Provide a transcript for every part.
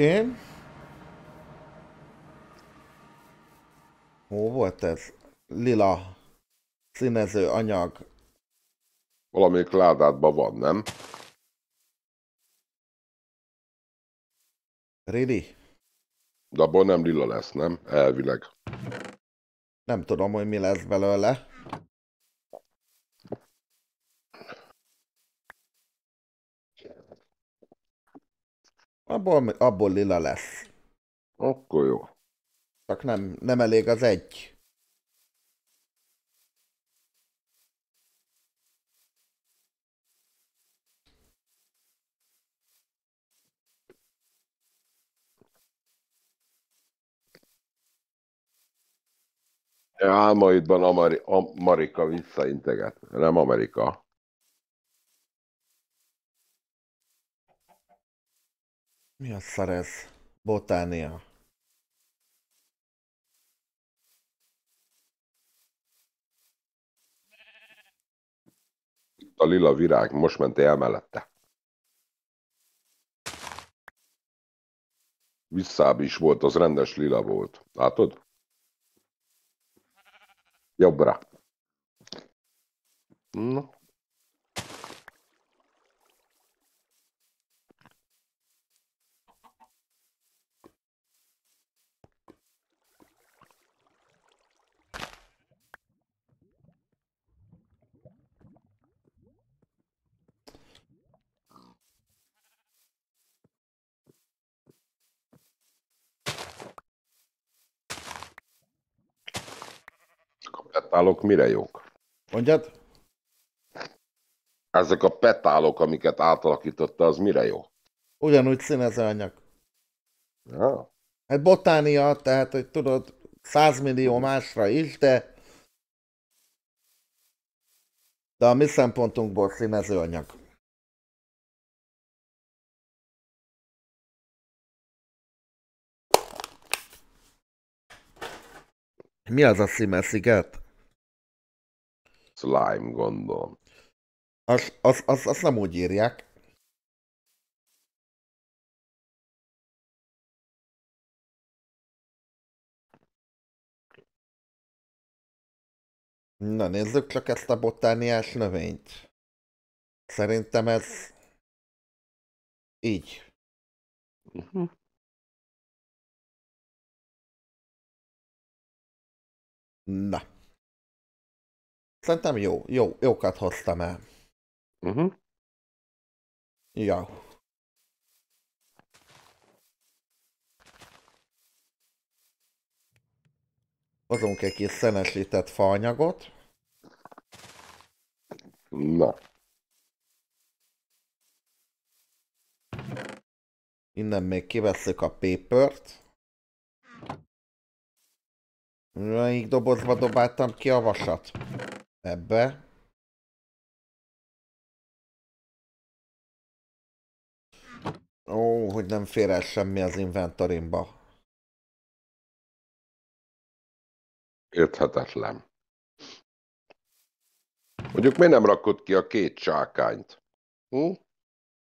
Oké. Okay. Hol volt ez? Lila színező anyag. Valamelyik ládádban van, nem? Really? De abból nem lila lesz, nem? Elvileg. Nem tudom, hogy mi lesz belőle. Abból, abból lila lesz. Akkor jó. Csak nem, nem elég az egy. Álmaidban Amari, Amerika visszainteget, nem Amerika. Mi a szar ez? Botánia. A lila virág most ment el mellette. Visszább is volt, az rendes lila volt. Látod? Jobbra. Na, petálok mire jók? Mondjad? Ezek a petálok, amiket átalakította, az mire jó? Ugyanúgy színező anyag. Ja. Hát botánia, tehát, hogy tudod, százmillió másra is, de de a mi szempontunkból színező anyag. Mi az a színes Slime, gondolom. Azt az, az, az nem úgy írják. Na nézzük csak ezt a botániás növényt. Szerintem ez így. Uh-huh. Na. Szerintem jó, jó, jókat hoztam el. Uh-huh. Ja. Hozunk egy kis szenesített faanyagot. Na. Innen még kiveszük a pépört. Melyik dobozba dobáltam ki a vasat? ebbe. Ó, hogy nem fér el semmi az inventorimba. Érthetetlen. Mondjuk miért nem rakod ki a két csákányt? Hm?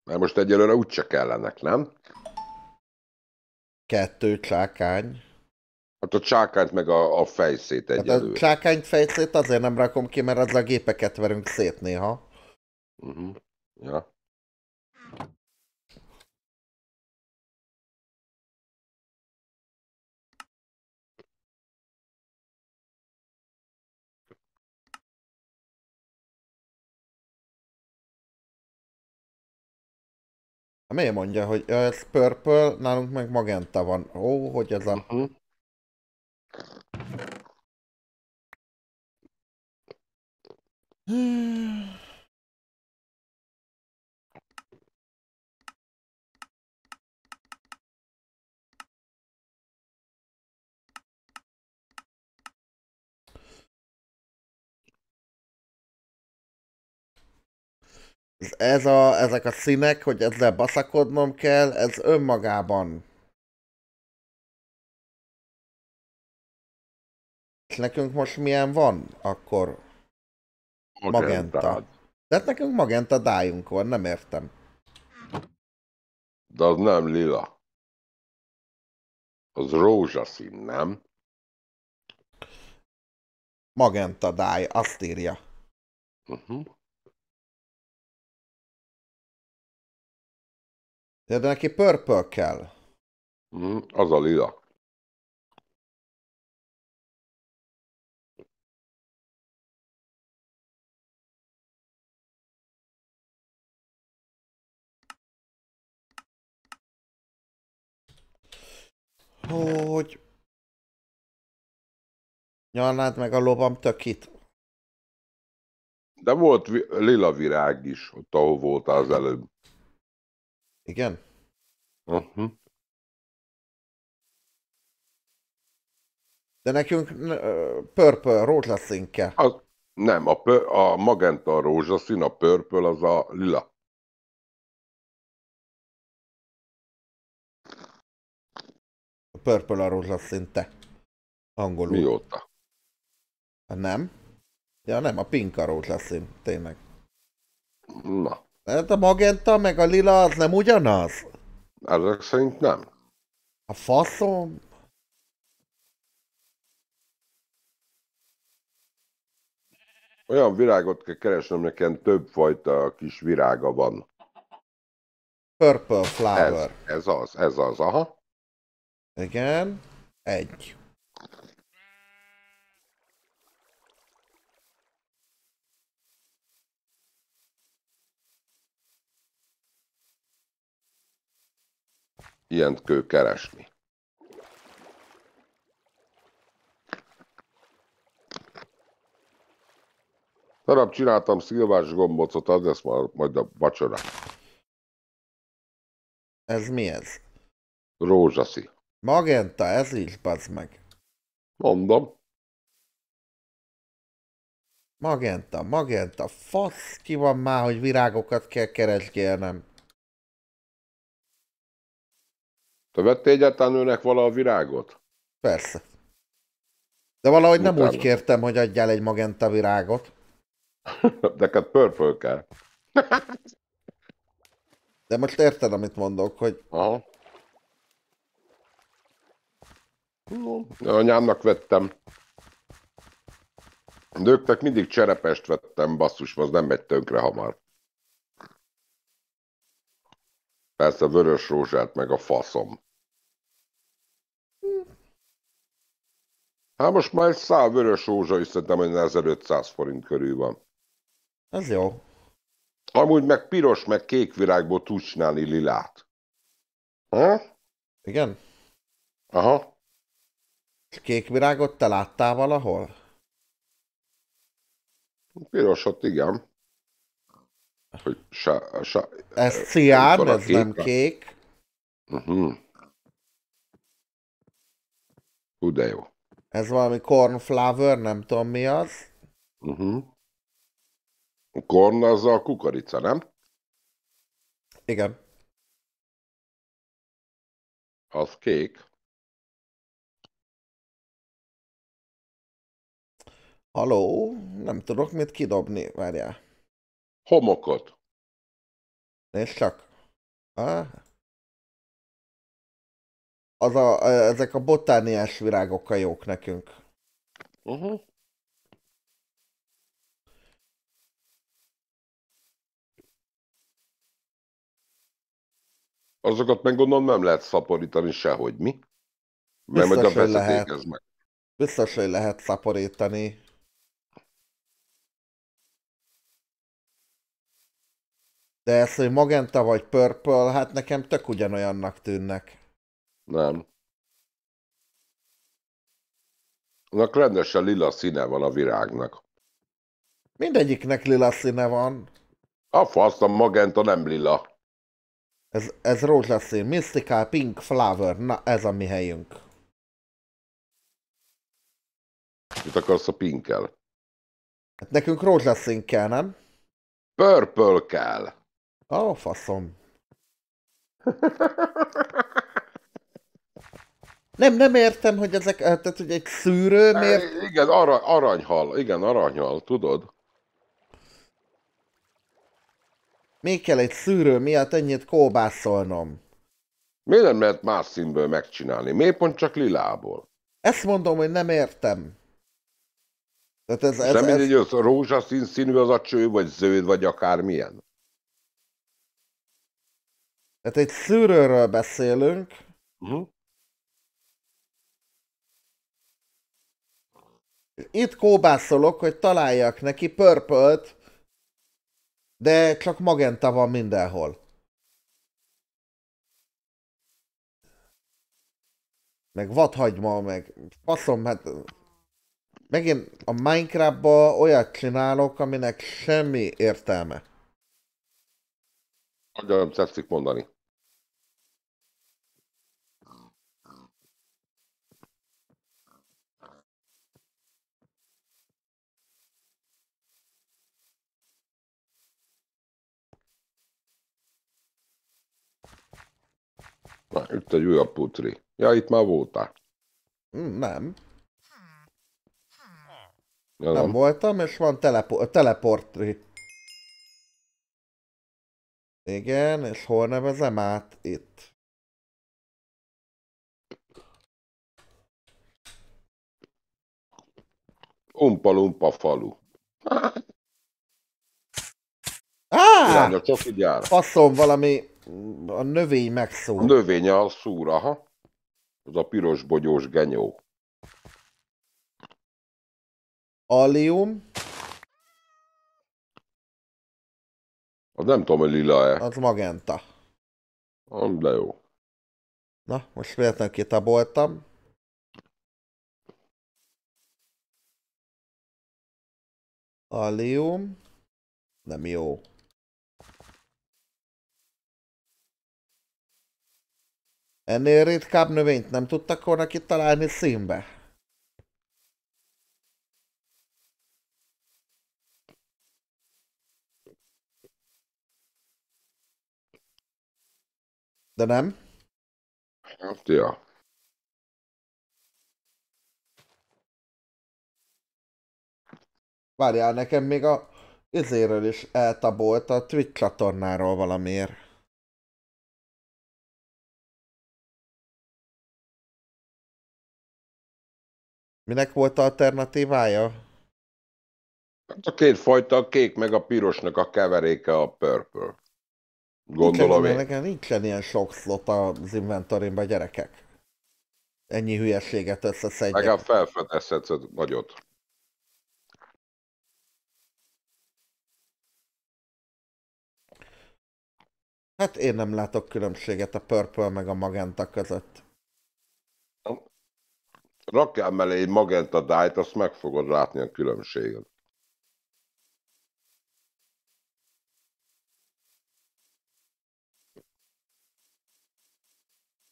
Mert most egyelőre úgyse kellenek, nem? Kettő csákány. Hát a csákányt meg a, a fejszét egyelőre. Hát a csákányt fejszét azért nem rakom ki, mert az a gépeket verünk szét néha. Uh-huh. Ja. Hát miért mondja, hogy ez purple, nálunk meg magenta van. Ó, hogy ez a... Uh-huh. Ez a, ezek a színek, hogy ezzel baszakodnom kell, ez önmagában nekünk most milyen van, akkor Magenta. magenta. De nekünk magenta dájunk van, nem értem. De az nem lila. Az rózsaszín, nem? Magenta dáj, azt írja. Uh-huh. de neki pörpöl kell. Mm, az a lila. hogy... Nyarnád meg a lovam tökit. De volt lila virág is, ott ahol voltál az előbb. Igen? Uh-huh. De nekünk purple rózsaszínke. Az, nem, a, pör, a magenta a rózsaszín, a pörpöl az a lila. Purple Arrows szinte. Angolul. Mióta? Hát nem. Ja nem, a Pink Arrows lesz szint, tényleg. Na. Mert hát a magenta meg a lila az nem ugyanaz? Ezek szerint nem. A faszom? Olyan virágot kell keresnem, nekem többfajta kis virága van. Purple flower. Ez, ez az, ez az, aha. Igen. Egy. Ilyent kő keresni. Tegnap csináltam szilvás gombocot, az lesz majd a vacsora. Ez mi ez? Rózsaszín. Magenta, ez is, bazd meg. Mondom. Magenta, magenta, fasz ki van már, hogy virágokat kell keresgélnem. Te vettél egyáltalán őnek vala a virágot? Persze. De valahogy Utána. nem úgy kértem, hogy adjál egy magenta virágot. Neked pörföl kell. De most érted, amit mondok, hogy Aha. No, anyámnak vettem. Nőknek mindig cserepest vettem, basszus, az nem megy tönkre hamar. Persze vörös rózsát meg a faszom. Hát most már egy szál vörös rózsa is szerintem hogy 1500 forint körül van. Ez jó. Amúgy meg piros, meg kék virágból tudsz csinálni lilát. Ha? Igen? Aha. Kék virágot te láttál valahol? Pirosot, igen. Hogy sa, sa, ez cián, ez nem kék. Uh-huh. Hú, de jó. Ez valami cornflower, nem tudom mi az. Uh-huh. A korn az a kukorica, nem? Igen. Az kék. Haló, nem tudok mit kidobni, várjál. Homokot. Nézd csak. Ah. Az a, e, ezek a botániás virágok a jók nekünk. Uh-huh. Azokat meg gondolom nem lehet szaporítani sehogy, mi? Mert Biztos, a hogy lehet. meg. Biztos, hogy lehet szaporítani. De ez hogy magenta vagy purple, hát nekem tök ugyanolyannak tűnnek. Nem. Annak rendesen lila színe van a virágnak. Mindegyiknek lila színe van. A a magenta nem lila. Ez, ez rózsaszín, mystical pink flower, na ez a mi helyünk. Mit akarsz a pinkkel? Hát nekünk rózsaszín kell, nem? Purple kell. A oh, faszom. Nem, nem értem, hogy ezek, eh, tehát hogy egy szűrő eh, miért... igen, arany, aranyhal, igen, aranyhal, tudod? Még kell egy szűrő miatt ennyit kóbászolnom. Miért nem lehet más színből megcsinálni? Miért pont csak lilából? Ezt mondom, hogy nem értem. Tehát ez, ez, nem ez... mindegy, hogy rózsaszín színű az a cső, vagy zöld, vagy akármilyen. Tehát egy szűrőről beszélünk. Uh-huh. Itt kóbászolok, hogy találjak neki pörpölt, de csak magenta van mindenhol. Meg vadhagyma, meg faszom, hát megint a Minecraftba olyat csinálok, aminek semmi értelme. Nagyon tetszik mondani. Na, itt egy újabb putri. Ja, itt már voltál. Hm, nem. Ja, nem. nem voltam, és van telepo teleportri. Igen, és hol nevezem át? Itt. Umpa-lumpa falu. Á! Ah! Irányos, Faszom, valami a növény megszúr. A növény a szúr, aha. Az a piros bogyós genyó. Allium. Az nem tudom, hogy lila-e. Az magenta. Nem, de jó. Na, most véletlenül kitaboltam. Allium. Nem jó. Ennél ritkább növényt nem tudtak volna kitalálni színbe. De nem? Hát, ja. Várjál, nekem még a izéről is eltabolt a Twitch csatornáról valamiért. Minek volt alternatívája? A két fajta, a kék meg a pirosnak a keveréke a purple. Gondolom nincsen, én. Nekem nincsen ilyen sok slot az inventorimba gyerekek. Ennyi hülyeséget összeszedjek. Legalább felfedezhetsz nagyot. Hát én nem látok különbséget a Purple meg a Magenta között rakjál mellé egy magenta dájt, azt meg fogod látni a különbséget.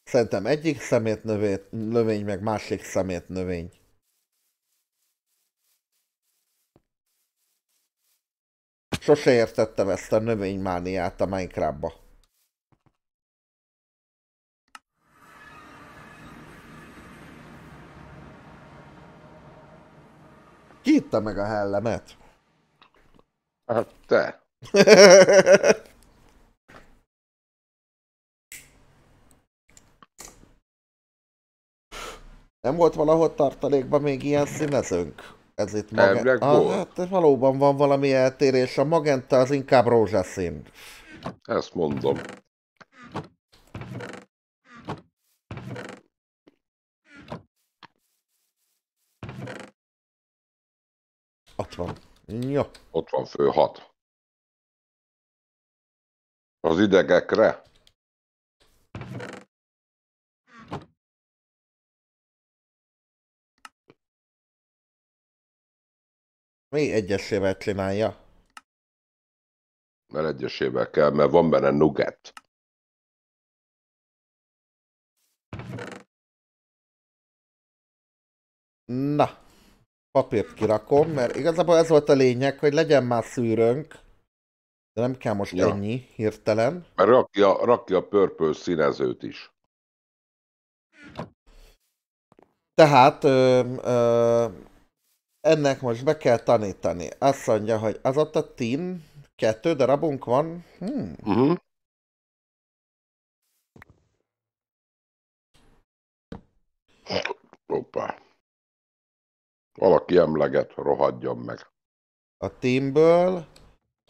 Szerintem egyik szemét növét, növény, meg másik szemét növény. Sose értettem ezt a növénymániát a Minecraft-ba. Ki itta meg a hellemet? Hát te. Nem volt valahol tartalékban még ilyen színezőnk? Ez itt maga... ah, hát valóban van valami eltérés. A magenta az inkább rózsaszín. Ezt mondom. van. Jó. van fő hat. Az idegekre? Mi egyesével csinálja? Mert egyesével kell, mert van benne nugget. Na papírt kirakom, mert igazából ez volt a lényeg, hogy legyen már szűrőnk, de nem kell most ja. ennyi hirtelen. Mert rakja, rakja a pörpöl színezőt is. Tehát ö, ö, ennek most be kell tanítani. Azt mondja, hogy az ott a team, kettő darabunk van. Hmm. Uh-huh. Mhm. Opa. Valaki emleget, rohadjon meg. A tímből,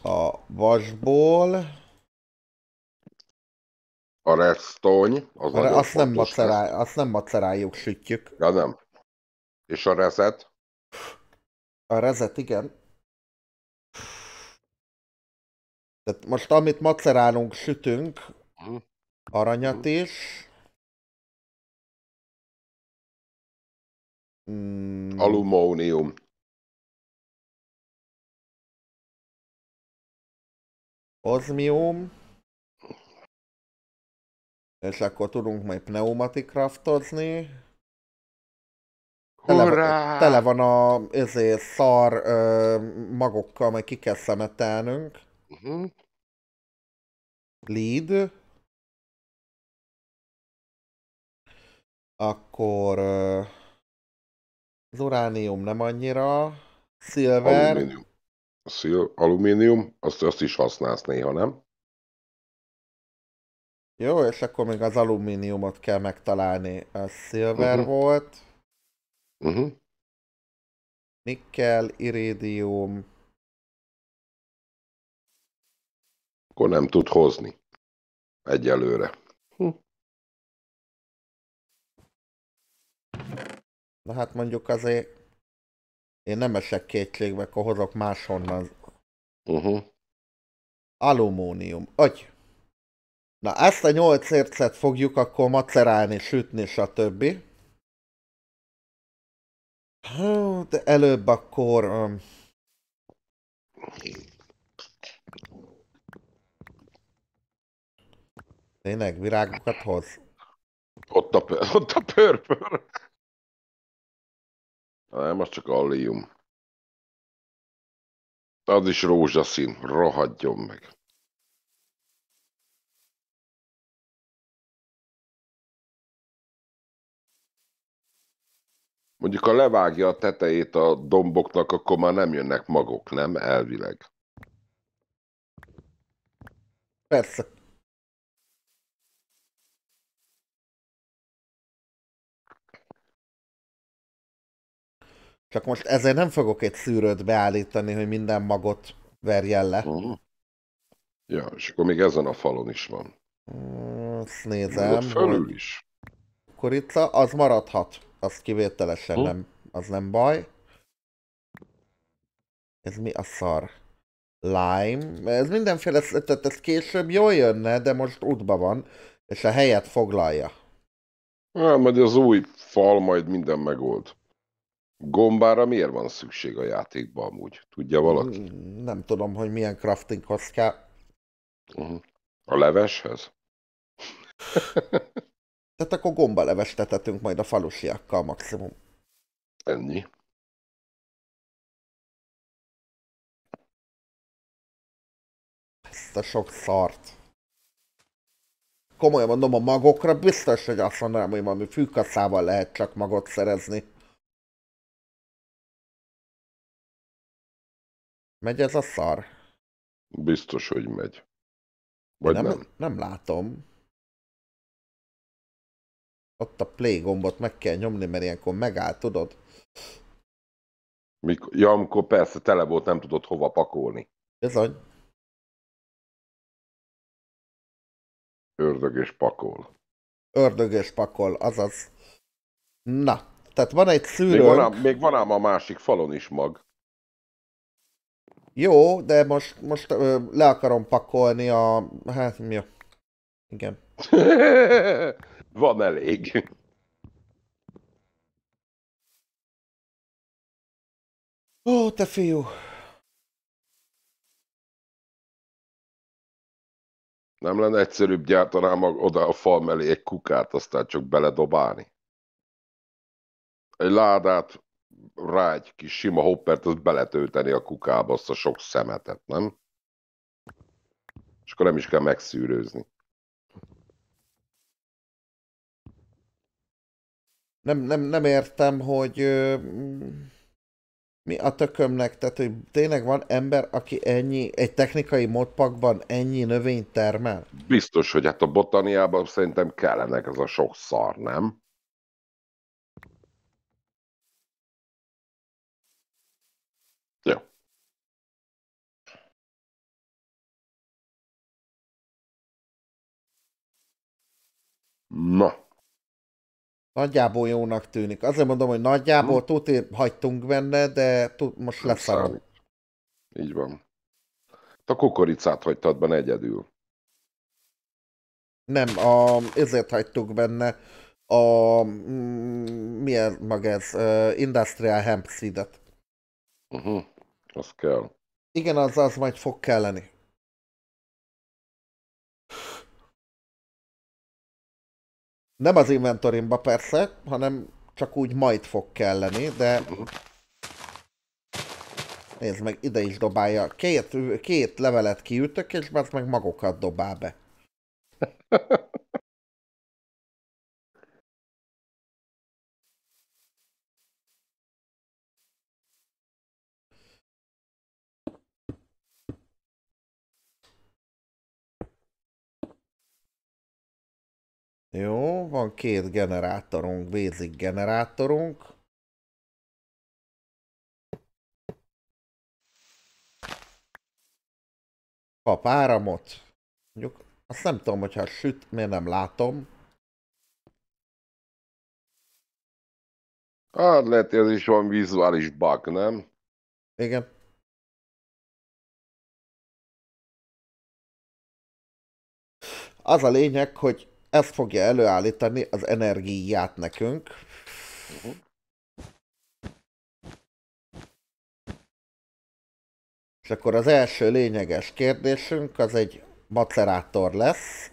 a vasból... A resztony, az a, azt, nem macerál, azt nem maceráljuk, sütjük. Ja nem. És a rezet? A rezet, igen. Tehát most amit macerálunk, sütünk, mhm. aranyat is. Mm. Alumónium. Ozmium. És akkor tudunk majd pneumatik craftozni. Tele, tele van a izé, szar ö, magokkal, majd ki kell szemetelnünk. Uh-huh. Lead. Akkor... Ö, az uránium nem annyira. Szilver. Alumínium. Szil, alumínium, azt, azt is használsz néha, nem? Jó, és akkor még az alumíniumot kell megtalálni. A szilver uh-huh. volt. Uh-huh. Nikkel, iridium. Akkor nem tud hozni. Egyelőre. Hm. Na hát mondjuk azért én nem esek kétségbe, akkor hozok máshonnan. Uh-huh. Alumónium. Agy. Na ezt a nyolc ércet fogjuk akkor macerálni, sütni, stb. De előbb akkor... Um... Tényleg virágokat hoz? Ott a, pör, ott a nem, az csak allium. Az is rózsaszín, rohadjon meg. Mondjuk, ha levágja a tetejét a domboknak, akkor már nem jönnek magok, nem? Elvileg. Persze. Csak most ezért nem fogok egy szűrőt beállítani, hogy minden magot verjen le. Uh-huh. Ja, és akkor még ezen a falon is van. Azt hmm, nézem. Ott fölül hogy... is. Kurica, az maradhat. Az kivételesen hm? nem. Az nem baj. Ez mi a szar? Lime. Ez mindenféle, tehát ez később jól jönne, de most útba van, és a helyet foglalja. Hát, majd az új fal majd minden megold. Gombára miért van szükség a játékban amúgy? Tudja valaki? Hmm, nem tudom, hogy milyen crafting kell. Uh-huh. Mhm. A leveshez? Tehát akkor gomba levestetetünk majd a falusiakkal maximum. Ennyi. Ezt a sok szart. Komolyan mondom, a magokra biztos, hogy azt mondanám, hogy valami fűkaszával lehet csak magot szerezni. Megy ez a szar? Biztos, hogy megy. Vagy nem, nem? Nem látom. Ott a play gombot meg kell nyomni, mert ilyenkor megáll, tudod? Mikor, ja, amikor persze tele volt, nem tudod hova pakolni. Bizony. Ördög és pakol. Ördög és pakol, azaz. Na, tehát van egy szűrő. Még van, ám, még van ám a másik falon is mag. Jó, de most, most ö, le akarom pakolni a... Hát, mi a... Igen. Van elég. Ó, te fiú! Nem lenne egyszerűbb gyártanám oda a fal mellé egy kukát, aztán csak beledobálni? Egy ládát rá egy kis sima hoppert, az beletölteni a kukába azt a sok szemetet, nem? És akkor nem is kell megszűrőzni. Nem, nem, nem értem, hogy ö, mi a tökömnek, tehát hogy tényleg van ember, aki ennyi, egy technikai modpakban ennyi növényt termel? Biztos, hogy hát a botaniában szerintem kellenek ez a sok szar, nem? Na. Nagyjából jónak tűnik. Azért mondom, hogy nagyjából hm. tuti hagytunk benne, de tud, most leszarom. Így van. a kukoricát hagytad benne egyedül. Nem, a, ezért hagytuk benne a, milyen mag ez, uh, Industrial Hemp Seed-et. Uh-huh. Az kell. Igen, az, az majd fog kelleni. Nem az inventorimba persze, hanem csak úgy majd fog kelleni, de... Nézd meg, ide is dobálja. Két, két levelet kiütök, és meg magokat dobál be. Jó, van két generátorunk, basic generátorunk. Kap áramot. Mondjuk, azt nem tudom, hogyha süt, miért nem látom. Hát lehet, ez is van vizuális bug, nem? Igen. Az a lényeg, hogy ez fogja előállítani az energiát nekünk. És akkor az első lényeges kérdésünk az egy macerátor lesz.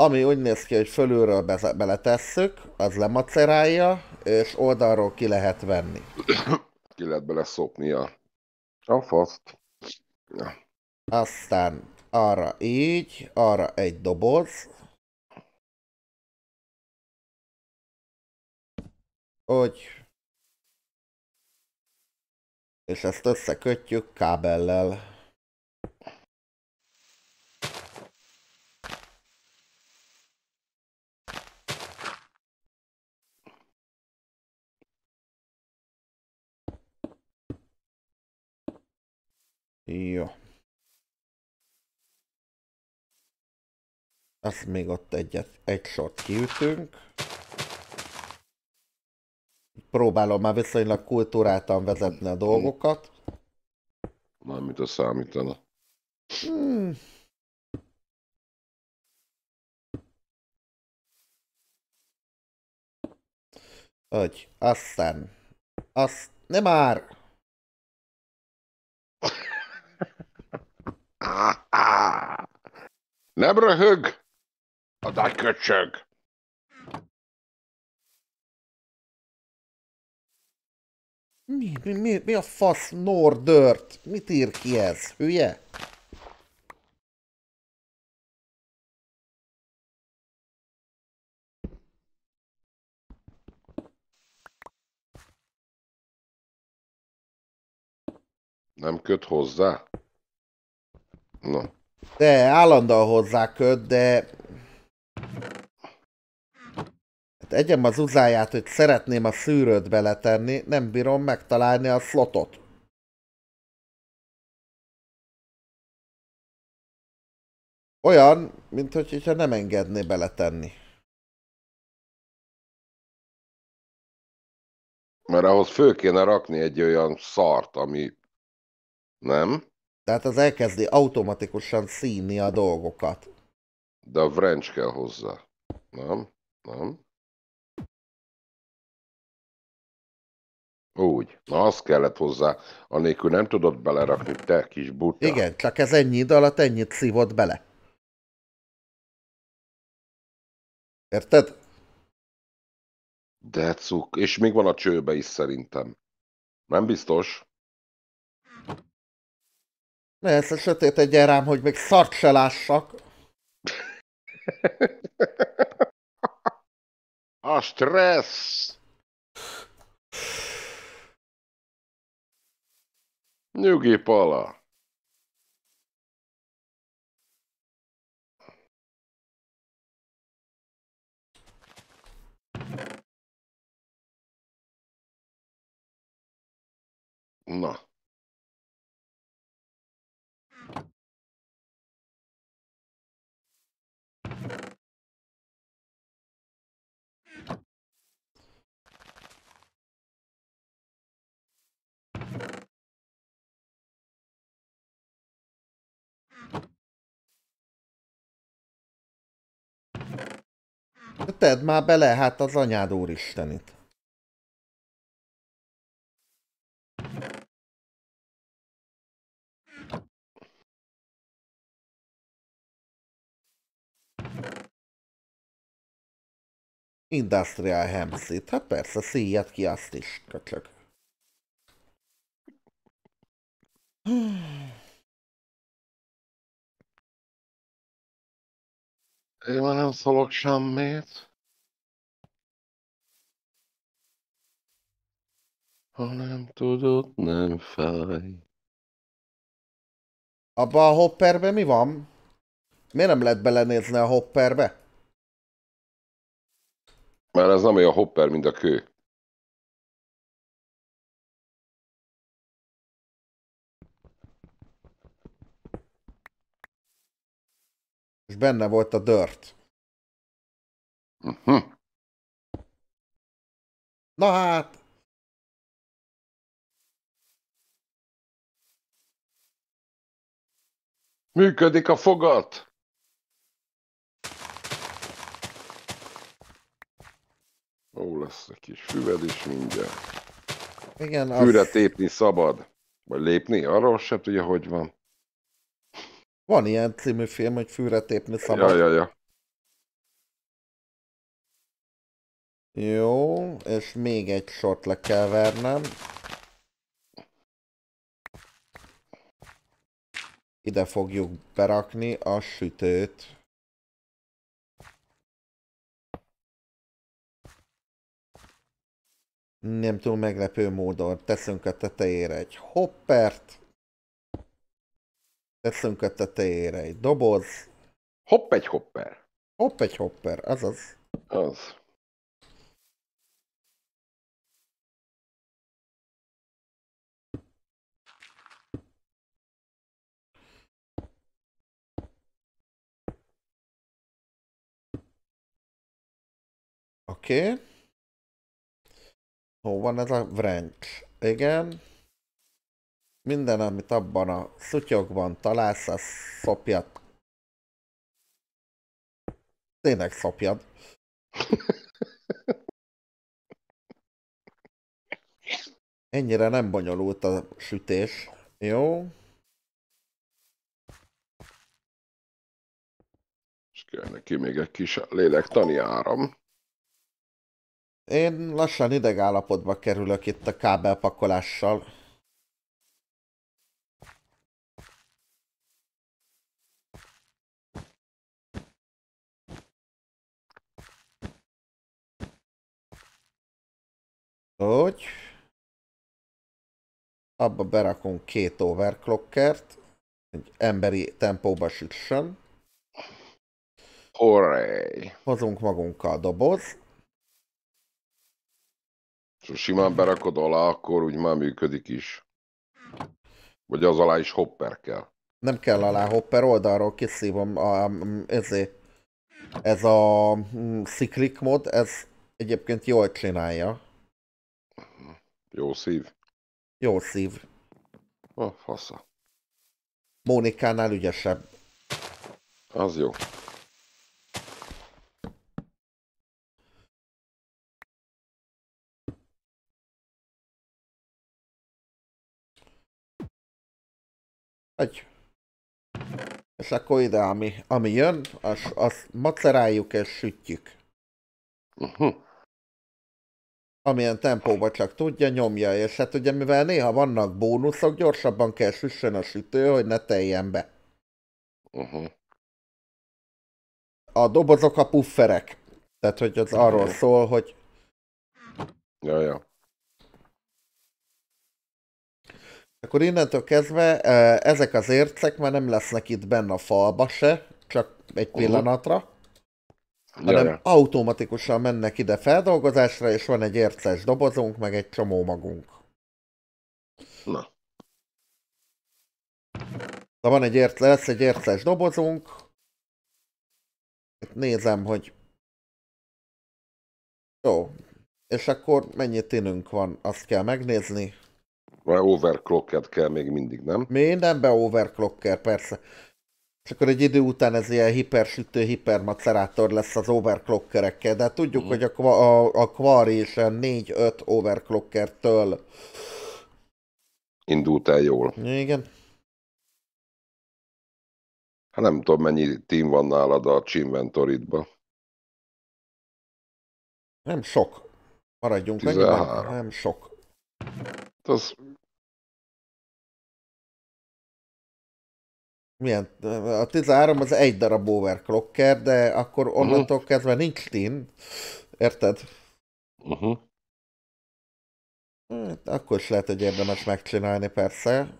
Ami úgy néz ki, hogy fölülről be- beletesszük, az lemacerálja, és oldalról ki lehet venni. ki lehet beleszopni a, a faszt. Ja. Aztán arra így, arra egy doboz. Hogy... És ezt összekötjük kábellel. Jó. Ezt még ott egyet, egy sort kiütünk. Próbálom már viszonylag kultúráltan vezetni a dolgokat. mit a számítana. Hmm. Hogy, aztán. Azt nem már! Nem röhög! A nagy köcsög! Mi, mi, mi, mi a fasz Nordört? Mit ír ki ez? Hülye? Nem köt hozzá? Na. No. De, állandóan hozzá köt, de Hát egyem az uzáját, hogy szeretném a szűrőt beletenni, nem bírom megtalálni a slotot. Olyan, mint hogyha nem engedné beletenni. Mert ahhoz föl kéne rakni egy olyan szart, ami... Nem? Tehát az elkezdi automatikusan színni a dolgokat. De a wrench kell hozzá. Nem? Nem? Úgy. Na, az kellett hozzá. Anélkül nem tudod belerakni, te kis buta. Igen, csak ez ennyi idő alatt ennyit szívott bele. Érted? De cuk. És még van a csőbe is szerintem. Nem biztos? Ne ezt a sötét egy rám, hogy még szart se lássak. A stressz! New Gui Paula. No. De tedd már bele, hát az anyád úristenit. Industrial Hemsit. Hát persze, szíjat ki azt is, köcsög. Én már nem szólok semmit. Ha nem tudod, nem fáj. Abba a hopperbe mi van? Miért nem lehet belenézni a hopperbe? Mert ez nem olyan hopper, mint a kő. és benne volt a dört. Uh-huh. Na hát, Működik a fogat? Ó, lesz egy kis füved is mindjárt. Igen, Fűre tépni szabad. Vagy lépni, arról sem tudja, hogy van. Van ilyen című film, hogy fűre tépni szabad. Ja, ja, ja. Jó, és még egy sort le kell vernem. Ide fogjuk berakni a sütőt. Nem túl meglepő módon teszünk a tetejére egy hoppert teszünk a tetejére egy doboz. Hopp egy hopper. Hopp egy hopper, azaz. Az. Oké. Okay. Hol van ez a wrench? Igen minden, amit abban a szutyokban találsz, az szopjat. Tényleg szopjad. Ennyire nem bonyolult a sütés. Jó? És kell neki még egy kis lélektani áram. Én lassan idegállapotba kerülök itt a kábelpakolással. Hogy abba berakunk két overclockert, hogy emberi tempóba sütsön. Hurray! Hozunk magunkkal a doboz. És simán berakod alá, akkor úgy már működik is. Vagy az alá is hopper kell. Nem kell alá hopper, oldalról kiszívom a, ezé. Ez a mm, sziklik mod, ez egyébként jól csinálja. Jó szív. Jó szív. A oh, fasza. Mónikánál ügyesebb. Az jó. Egy. És akkor ide, ami, ami jön, azt, az maceráljuk és sütjük. Uh-huh amilyen tempóba csak tudja, nyomja, és hát ugye mivel néha vannak bónuszok, gyorsabban kell süssön a sütő, hogy ne teljen be. Uh-huh. A dobozok a pufferek. Tehát, hogy az arról szól, hogy... Ja, ja. Akkor innentől kezdve eh, ezek az ércek már nem lesznek itt benne a falba se, csak egy pillanatra. Uh-huh hanem ja. automatikusan mennek ide feldolgozásra, és van egy értes dobozunk, meg egy csomó magunk. Na. De van egy ért, lesz egy értes dobozunk. Itt nézem, hogy... Jó. És akkor mennyi tinünk van, azt kell megnézni. overclocked kell még mindig, nem? Mindenbe overclocker, persze és akkor egy idő után ez ilyen hipersütő, hipermacerátor lesz az overclockerekkel, de tudjuk, mm. hogy a, a, a Quarry is 4-5 overclockertől indult el jól. Igen. Hát nem tudom, mennyi team van nálad a Csinventoridba. Nem sok. Maradjunk 13. Nem sok. Hát az milyen, a 13 az egy darab overclocker, de akkor mhm. onnantól uh-huh. kezdve nincs tin. érted? Uh-huh. Hát, akkor is lehet, hogy érdemes megcsinálni, persze.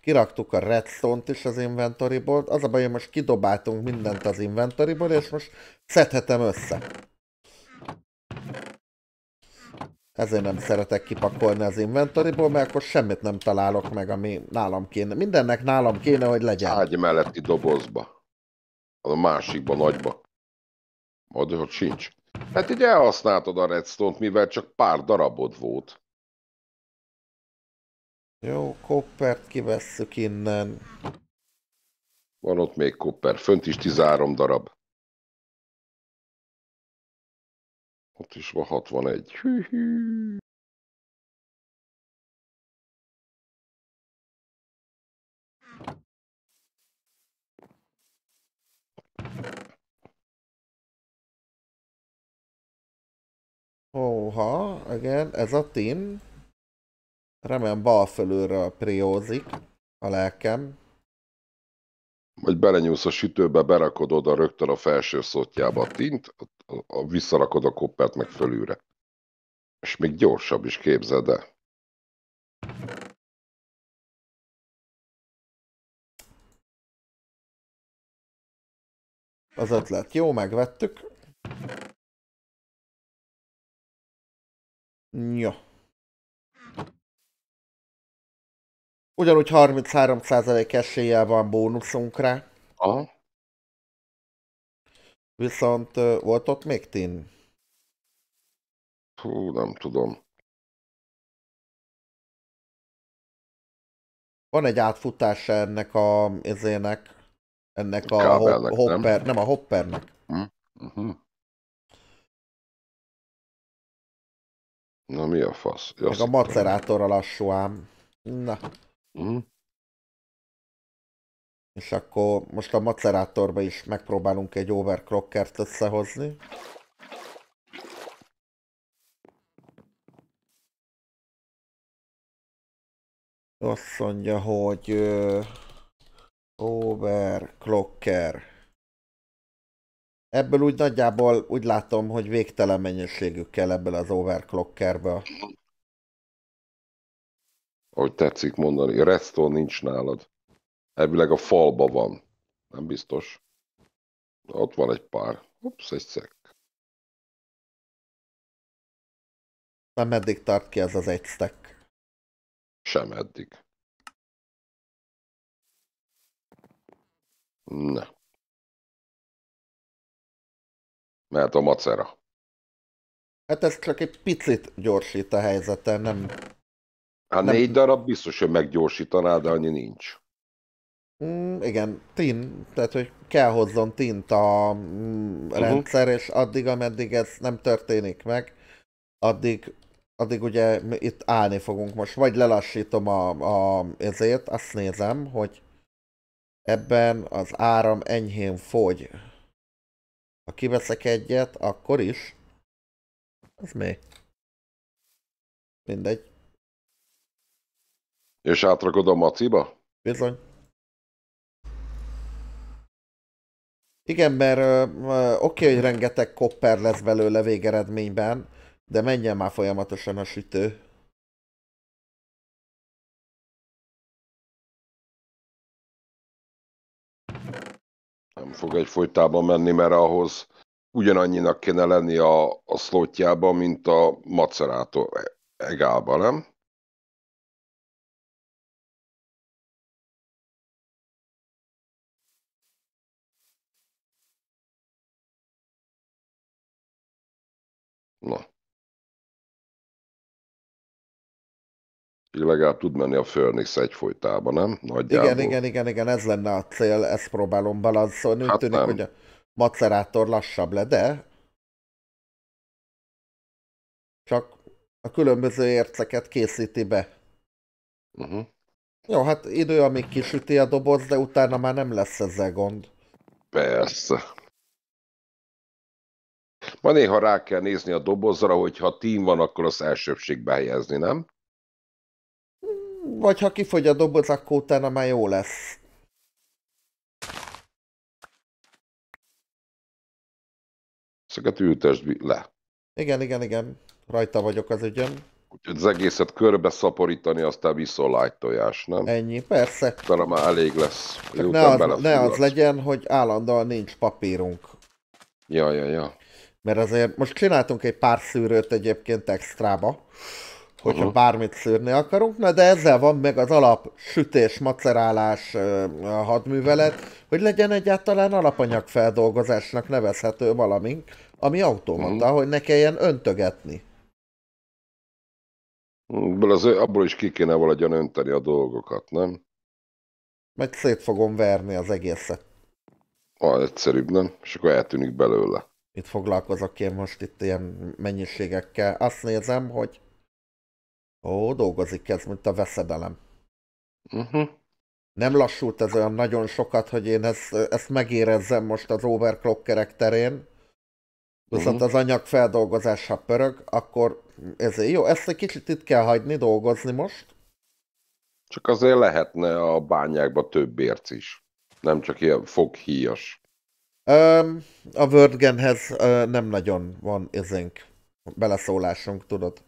Kiraktuk a redstone-t is az inventory-ból. az a baj, hogy most kidobáltunk mindent az inventory-ból, és most szedhetem össze. Ezért nem szeretek kipakolni az inventoriból, mert akkor semmit nem találok meg, ami nálam kéne. Mindennek nálam kéne, hogy legyen. Ágy melletti dobozba. A másikba, nagyba. Majd, hogy sincs. Hát így elhasználtad a redstone mivel csak pár darabod volt. Jó, koppert kivesszük innen. Van ott még kopper, fönt is 13 darab. Ott is van 61. Hű -hű. Oha, igen, ez a team. Remélem bal fölülről priózik a lelkem. Vagy belenyúlsz a sütőbe, berakod oda rögtön a felső szotjába a tint, a, visszarakod a koppert meg fölülre. És még gyorsabb is, képzeld el. Az ötlet jó, megvettük. Jó. Ugyanúgy 33% esélye van bónuszunk rá. Aha. Viszont volt ott még tin? Hú, nem tudom. Van egy átfutása ennek a izének, ennek a, a hop, hopper, nem? nem a hoppernek. Hm, hm. Na mi a fasz? Meg a macerátor a lassú ám. Na. mm és akkor most a macerátorba is megpróbálunk egy overclockert összehozni. Azt mondja, hogy uh, overclocker. Ebből úgy nagyjából úgy látom, hogy végtelen mennyiségük kell ebből az overclockerből. Ahogy tetszik mondani, redstone nincs nálad. Elvileg a falba van. Nem biztos. De ott van egy pár. Ups, egy szek. Nem eddig tart ki ez az egy stack? Sem eddig. Ne. Mert a macera. Hát ez csak egy picit gyorsít a helyzeten, nem... Hát nem... négy darab biztos, hogy meggyorsítaná, de annyi nincs. Mm, igen, tin, tehát hogy kell hozzon tint a mm, uh-huh. rendszer, és addig, ameddig ez nem történik meg, addig, addig ugye itt állni fogunk most. Vagy lelassítom a, a ezért, azt nézem, hogy ebben az áram enyhén fogy. Ha kiveszek egyet, akkor is. Ez mi? Mindegy. És átrakod a maciba? Bizony. Igen, mert oké, okay, hogy rengeteg kopper lesz belőle végeredményben, de menjen már folyamatosan a sütő. Nem fog egy folytában menni, mert ahhoz ugyanannyinak kéne lenni a, a szlótjában, mint a macerátor e, egálban, nem? Na. Így legalább tud menni a Phoenix egyfolytában, nem? Nagyjából. Igen, igen, igen, igen, ez lenne a cél, ezt próbálom balanszolni. Szóval hát tűnik, nem. hogy a macerátor lassabb le, de csak a különböző érceket készíti be. Uh-huh. Jó, hát idő, amíg kisüti a doboz, de utána már nem lesz ezzel gond. Persze. Ma néha rá kell nézni a dobozra, hogy ha tím van, akkor az elsőbségbe helyezni, nem? Vagy ha kifogy a doboz, akkor utána már jó lesz. Ezeket ültesd le. Igen, igen, igen. Rajta vagyok az ügyön. Úgyhogy az egészet körbe szaporítani, aztán viszont tojás, nem? Ennyi, persze. Talán már elég lesz. ne az, ne az legyen, hogy állandóan nincs papírunk. Ja, ja, ja. Mert azért most csináltunk egy pár szűrőt egyébként extrába, hogyha uh-huh. bármit szűrni akarunk, na de ezzel van meg az alap sütés, macerálás, hadművelet, hogy legyen egyáltalán alapanyagfeldolgozásnak nevezhető valamink, ami automata, uh-huh. Mhm. hogy ne kelljen öntögetni. az, abból is ki kéne valahogyan önteni a dolgokat, nem? Meg szét fogom verni az egészet. Ah, egyszerűbb, nem? És akkor eltűnik belőle itt foglalkozok én most itt ilyen mennyiségekkel. Azt nézem, hogy ó, dolgozik ez, mint a veszedelem. Uh-huh. Nem lassult ez olyan nagyon sokat, hogy én ezt, ezt megérezzem most az overclockerek terén, viszont uh-huh. az anyag feldolgozása pörög, akkor ezért jó, ezt egy kicsit itt kell hagyni dolgozni most. Csak azért lehetne a bányákba több érc is, nem csak ilyen foghíjas. Um, a Wordgenhez uh, nem nagyon van izénk, beleszólásunk, tudod.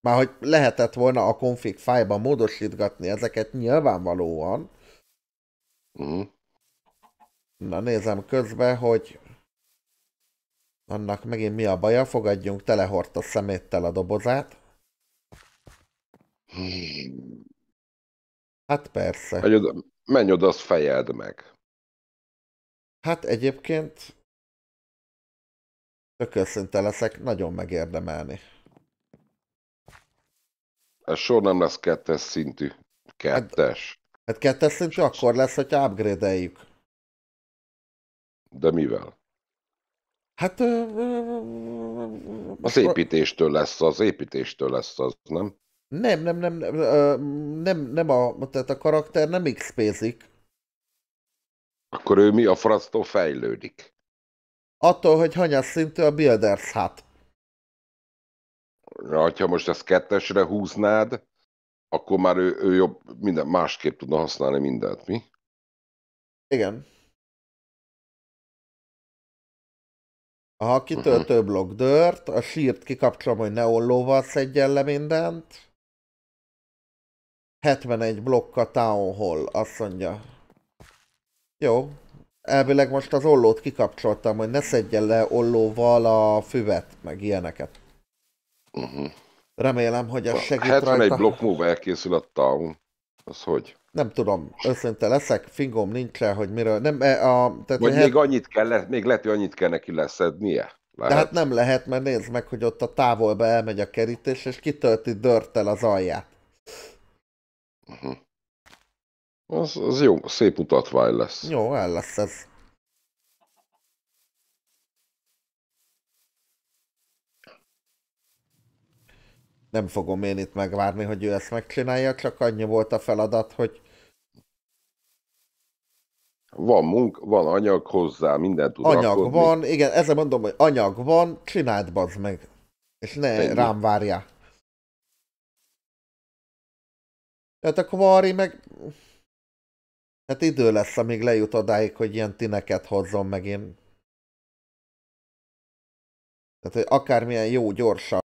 Már hogy lehetett volna a config fájban módosítgatni ezeket nyilvánvalóan. Mm. Na nézem közben, hogy annak megint mi a baja, fogadjunk a szeméttel a dobozát. Hmm. Hát persze. Menj oda, menj oda, azt fejeld meg. Hát egyébként tök őszinte leszek, nagyon megérdemelni. Ez sor nem lesz kettes szintű. Kettes. Hát, hát kettes szintű akkor lesz, hogy upgrade De mivel? Hát... Ö, ö, ö, az építéstől lesz az, építéstől lesz az, nem? Nem, nem, nem, nem, nem, nem a, tehát a karakter nem xp -zik, akkor ő mi a frasztó fejlődik? Attól, hogy hanyas szintű a Builders hát. Na, ha most ezt kettesre húznád, akkor már ő, ő jobb, minden, másképp tudna használni mindent, mi? Igen. Aha, kitöltő mhm. uh-huh. blokk dört, a sírt kikapcsolom, hogy neollóval szedjen le mindent. 71 blokk a Town Hall, azt mondja. Jó. Elvileg most az ollót kikapcsoltam, hogy ne szedjen le ollóval a füvet, meg ilyeneket. Uh-huh. Remélem, hogy ez segít 71 hát, rajta. block move elkészül a town. Az hogy? Nem tudom, őszinte leszek, fingom nincsen, hogy miről. Nem, e, a, tehát Vagy lehet... még annyit kell, még lehet, hogy annyit kell neki leszednie. Lehet. De hát nem lehet, mert nézd meg, hogy ott a távolba elmegy a kerítés, és kitölti dörtel az alját. Uh-huh. Az, az jó, szép mutatvány lesz. Jó, el lesz ez. Nem fogom én itt megvárni, hogy ő ezt megcsinálja, csak annyi volt a feladat, hogy van munk, van anyag hozzá, minden tud Anyag rakodni. van, igen, ezzel mondom, hogy anyag van, csináld bazd meg. És ne Ennyi. rám várjál. Tehát a kvari meg Hát idő lesz, amíg lejut odáig, hogy ilyen tineket hozzon meg én. Tehát, hogy akármilyen jó, gyorsan